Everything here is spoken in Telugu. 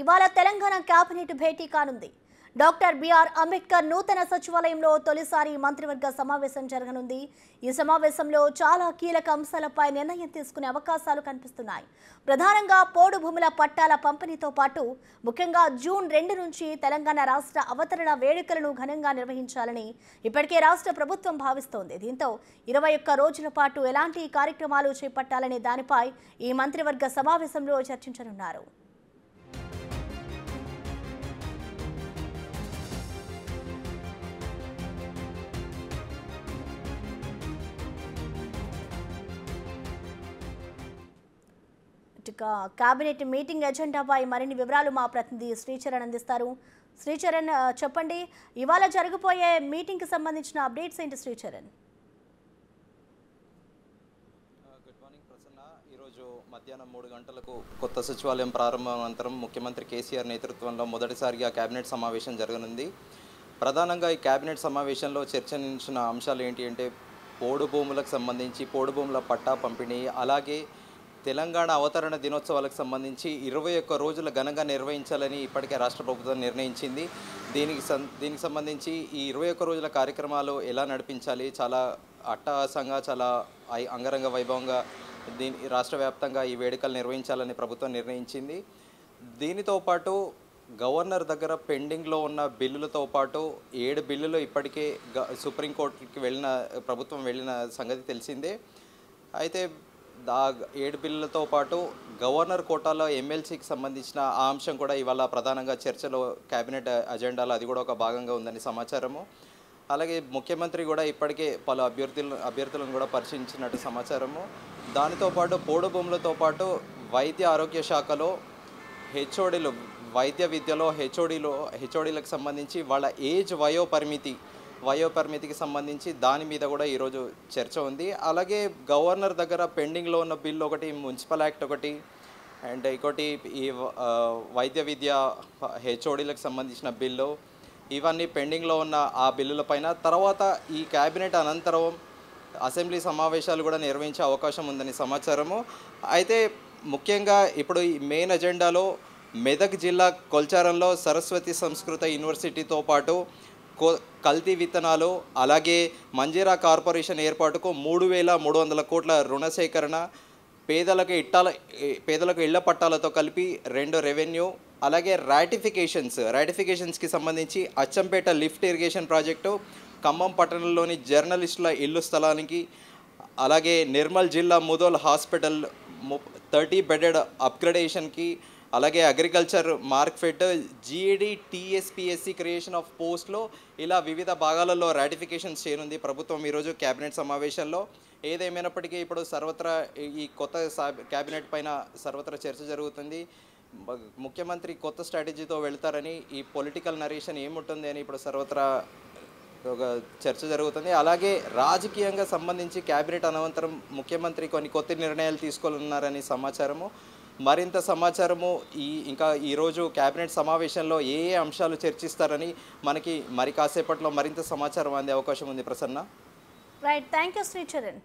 ఇవాళ తెలంగాణ కేబినెట్ భేటీ కానుంది డాక్టర్ బిఆర్ అంబేద్కర్ నూతన సచివాలయంలో తొలిసారి మంత్రివర్గ సమావేశం జరగనుంది ఈ సమావేశంలో చాలా కీలక అంశాలపై నిర్ణయం తీసుకునే అవకాశాలు కనిపిస్తున్నాయి ప్రధానంగా పోడు భూముల పట్టాల పంపిణీతో పాటు ముఖ్యంగా జూన్ రెండు నుంచి తెలంగాణ రాష్ట్ర అవతరణ వేడుకలను ఘనంగా నిర్వహించాలని ఇప్పటికే రాష్ట్ర ప్రభుత్వం భావిస్తోంది దీంతో ఇరవై ఒక్క రోజుల పాటు ఎలాంటి కార్యక్రమాలు చేపట్టాలనే దానిపై ఈ మంత్రివర్గ సమావేశంలో చర్చించనున్నారు కేబినెట్ మీటింగ్ ఎజెండాపై మరిన్ని వివరాలు మా ప్రతినిధి శ్రీచరణ్ అందిస్తారు శ్రీచరణ్ చెప్పండి ఇవాళ జరగబోయే మీటింగ్కి సంబంధించిన అప్డేట్స్ ఏంటి శ్రీచరణ్ ఈరోజు మధ్యాహ్నం మూడు గంటలకు కొత్త సచివాలయం ప్రారంభం అనంతరం ముఖ్యమంత్రి కేసీఆర్ నేతృత్వంలో మొదటిసారిగా కేబినెట్ సమావేశం జరగనుంది ప్రధానంగా ఈ కేబినెట్ సమావేశంలో చర్చించిన అంశాలు ఏంటి అంటే పోడు భూములకు సంబంధించి పోడు భూముల పట్టా పంపిణీ అలాగే తెలంగాణ అవతరణ దినోత్సవాలకు సంబంధించి ఇరవై ఒక్క రోజుల ఘనంగా నిర్వహించాలని ఇప్పటికే రాష్ట్ర ప్రభుత్వం నిర్ణయించింది దీనికి దీనికి సంబంధించి ఈ ఇరవై ఒక్క రోజుల కార్యక్రమాలు ఎలా నడిపించాలి చాలా అట్టహాసంగా చాలా అంగరంగ వైభవంగా దీని రాష్ట్ర వ్యాప్తంగా ఈ వేడుకలు నిర్వహించాలని ప్రభుత్వం నిర్ణయించింది దీనితో పాటు గవర్నర్ దగ్గర పెండింగ్లో ఉన్న బిల్లులతో పాటు ఏడు బిల్లులు ఇప్పటికే సుప్రీంకోర్టుకి వెళ్ళిన ప్రభుత్వం వెళ్ళిన సంగతి తెలిసిందే అయితే దా ఏడు బిల్లులతో పాటు గవర్నర్ కోటాలో ఎమ్మెల్సీకి సంబంధించిన ఆ అంశం కూడా ఇవాళ ప్రధానంగా చర్చలో కేబినెట్ అజెండాలో అది కూడా ఒక భాగంగా ఉందని సమాచారము అలాగే ముఖ్యమంత్రి కూడా ఇప్పటికే పలు అభ్యర్థులను అభ్యర్థులను కూడా పరిశీలించినట్టు సమాచారము దానితో పాటు పోడు భూములతో పాటు వైద్య ఆరోగ్య శాఖలో హెచ్ఓడీలు వైద్య విద్యలో హెచ్ఓడీలో హెచ్ఓడీలకు సంబంధించి వాళ్ళ ఏజ్ వయోపరిమితి వయోపరిమితికి సంబంధించి దాని మీద కూడా ఈరోజు చర్చ ఉంది అలాగే గవర్నర్ దగ్గర పెండింగ్లో ఉన్న బిల్ ఒకటి మున్సిపల్ యాక్ట్ ఒకటి అండ్ ఇంకోటి ఈ వైద్య విద్య హెచ్ఓడీలకు సంబంధించిన బిల్లు ఇవన్నీ పెండింగ్లో ఉన్న ఆ బిల్లులపైన తర్వాత ఈ క్యాబినెట్ అనంతరం అసెంబ్లీ సమావేశాలు కూడా నిర్వహించే అవకాశం ఉందని సమాచారము అయితే ముఖ్యంగా ఇప్పుడు ఈ మెయిన్ అజెండాలో మెదక్ జిల్లా కొల్చారంలో సరస్వతి సంస్కృత యూనివర్సిటీతో పాటు కో కల్తీ విత్తనాలు అలాగే మంజీరా కార్పొరేషన్ ఏర్పాటుకు మూడు వేల మూడు వందల కోట్ల రుణ సేకరణ పేదలకు ఇట్టాల పేదలకు ఇళ్ల పట్టాలతో కలిపి రెండు రెవెన్యూ అలాగే రాటిఫికేషన్స్ రాటిఫికేషన్స్కి సంబంధించి Achampet lift irrigation project Khammam పట్టణంలోని జర్నలిస్టుల ఇల్లు స్థలానికి అలాగే నిర్మల్ జిల్లా ముదోల్ హాస్పిటల్ థర్టీ బెడెడ్ అప్గ్రేడేషన్కి అలాగే agriculture Markfed GAD TSPSC creation of పోస్ట్లో ఇలా వివిధ భాగాలలో రాటిఫికేషన్స్ చేయనుంది ప్రభుత్వం ఈరోజు కేబినెట్ సమావేశంలో ఏదేమైనప్పటికీ ఇప్పుడు సర్వత్రా ఈ కొత్త కేబినెట్ పైన సర్వత్రా చర్చ జరుగుతుంది ముఖ్యమంత్రి కొత్త స్ట్రాటజీతో వెళ్తారని ఈ పొలిటికల్ నరేషన్ ఏముంటుంది అని ఇప్పుడు సర్వత్రా ఒక చర్చ జరుగుతుంది అలాగే రాజకీయంగా సంబంధించి కేబినెట్ అనంతరం ముఖ్యమంత్రి కొన్ని కొత్త నిర్ణయాలు తీసుకోనున్నారని సమాచారము మరింత సమాచారము ఈ ఇంకా ఈరోజు క్యాబినెట్ సమావేశంలో ఏ ఏ అంశాలు చర్చిస్తారని మనకి మరి కాసేపట్లో మరింత సమాచారం అందే అవకాశం ఉంది Prasanna right thank you Sricharan